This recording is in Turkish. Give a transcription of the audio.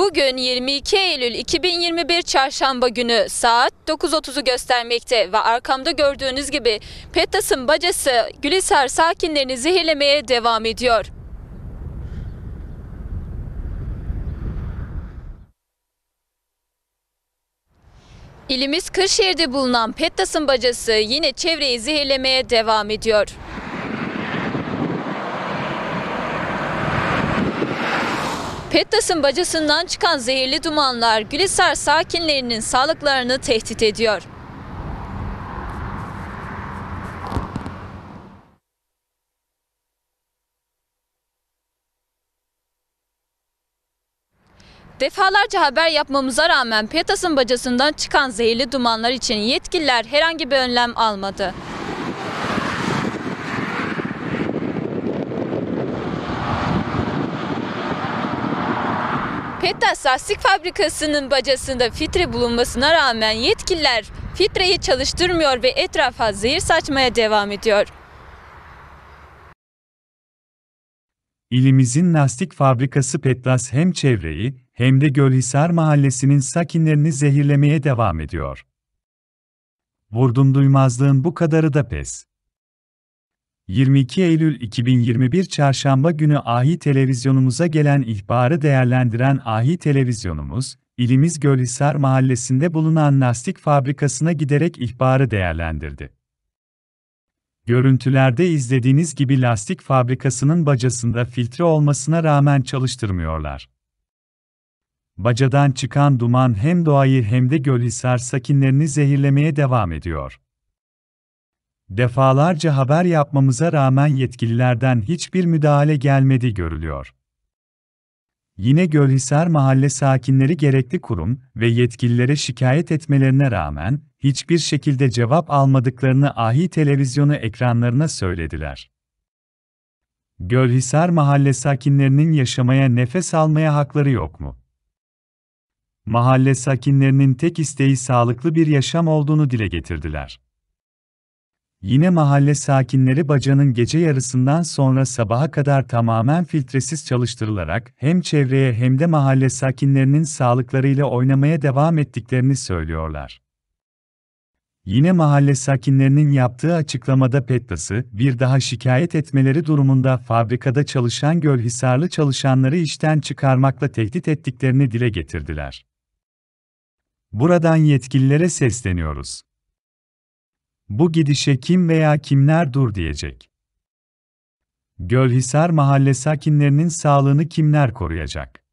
Bugün 22 Eylül 2021 Çarşamba günü saat 9.30'u göstermekte ve arkamda gördüğünüz gibi PETAS'ın bacası Gülhisar sakinlerini zehirlemeye devam ediyor. İlimiz Kırşehir'de bulunan PETAS'ın bacası yine çevreyi zehirlemeye devam ediyor. Pettas'ın bacasından çıkan zehirli dumanlar Gülhisar sakinlerinin sağlıklarını tehdit ediyor. Defalarca haber yapmamıza rağmen Petas'ın bacasından çıkan zehirli dumanlar için yetkililer herhangi bir önlem almadı. Mettas Lastik Fabrikası'nın bacasında fitre bulunmasına rağmen yetkililer fitreyi çalıştırmıyor ve etrafa zehir saçmaya devam ediyor. İlimizin lastik fabrikası Petlas hem çevreyi hem de Gölhisar Mahallesi'nin sakinlerini zehirlemeye devam ediyor. Vurdum duymazlığın bu kadarı da pes. 22 Eylül 2021 Çarşamba günü Ahi televizyonumuza gelen ihbarı değerlendiren Ahi televizyonumuz, ilimiz Gölhisar mahallesinde bulunan lastik fabrikasına giderek ihbarı değerlendirdi. Görüntülerde izlediğiniz gibi lastik fabrikasının bacasında filtre olmasına rağmen çalıştırmıyorlar. Bacadan çıkan duman hem doğayı hem de Gölhisar sakinlerini zehirlemeye devam ediyor. Defalarca haber yapmamıza rağmen yetkililerden hiçbir müdahale gelmedi görülüyor. Yine Gölhisar mahalle sakinleri gerekli kurum ve yetkililere şikayet etmelerine rağmen hiçbir şekilde cevap almadıklarını ahi televizyonu ekranlarına söylediler. Gölhisar mahalle sakinlerinin yaşamaya nefes almaya hakları yok mu? Mahalle sakinlerinin tek isteği sağlıklı bir yaşam olduğunu dile getirdiler. Yine mahalle sakinleri bacanın gece yarısından sonra sabaha kadar tamamen filtresiz çalıştırılarak hem çevreye hem de mahalle sakinlerinin sağlıklarıyla oynamaya devam ettiklerini söylüyorlar. Yine mahalle sakinlerinin yaptığı açıklamada Petlas'ı bir daha şikayet etmeleri durumunda fabrikada çalışan Gölhisarlı çalışanları işten çıkarmakla tehdit ettiklerini dile getirdiler. Buradan yetkililere sesleniyoruz. Bu gidişe kim veya kimler dur diyecek? Gölhisar mahalle sakinlerinin sağlığını kimler koruyacak?